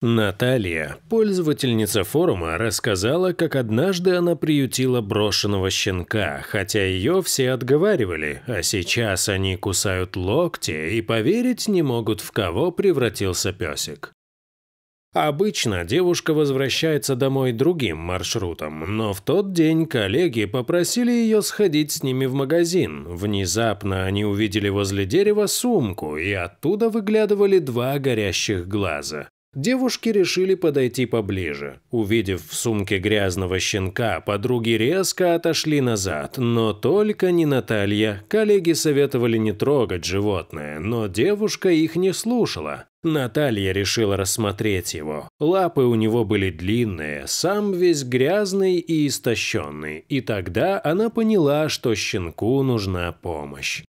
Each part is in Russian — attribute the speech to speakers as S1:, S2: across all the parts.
S1: Наталья, пользовательница форума, рассказала, как однажды она приютила брошенного щенка, хотя ее все отговаривали, а сейчас они кусают локти и поверить не могут, в кого превратился песик. Обычно девушка возвращается домой другим маршрутом, но в тот день коллеги попросили ее сходить с ними в магазин. Внезапно они увидели возле дерева сумку, и оттуда выглядывали два горящих глаза. Девушки решили подойти поближе. Увидев в сумке грязного щенка, подруги резко отошли назад, но только не Наталья. Коллеги советовали не трогать животное, но девушка их не слушала. Наталья решила рассмотреть его. Лапы у него были длинные, сам весь грязный и истощенный, и тогда она поняла, что щенку нужна помощь.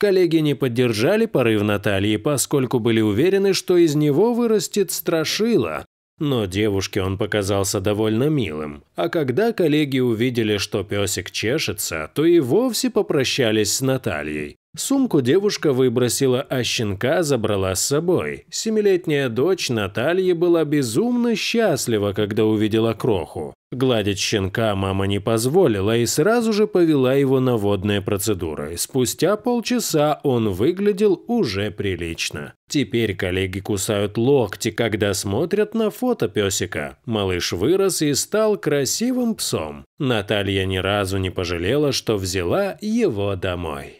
S1: Коллеги не поддержали порыв Натальи, поскольку были уверены, что из него вырастет страшила. Но девушке он показался довольно милым. А когда коллеги увидели, что песик чешется, то и вовсе попрощались с Натальей. Сумку девушка выбросила, а щенка забрала с собой. Семилетняя дочь Натальи была безумно счастлива, когда увидела кроху. Гладить щенка мама не позволила и сразу же повела его на водные процедуры. Спустя полчаса он выглядел уже прилично. Теперь коллеги кусают локти, когда смотрят на фото песика. Малыш вырос и стал красивым псом. Наталья ни разу не пожалела, что взяла его домой.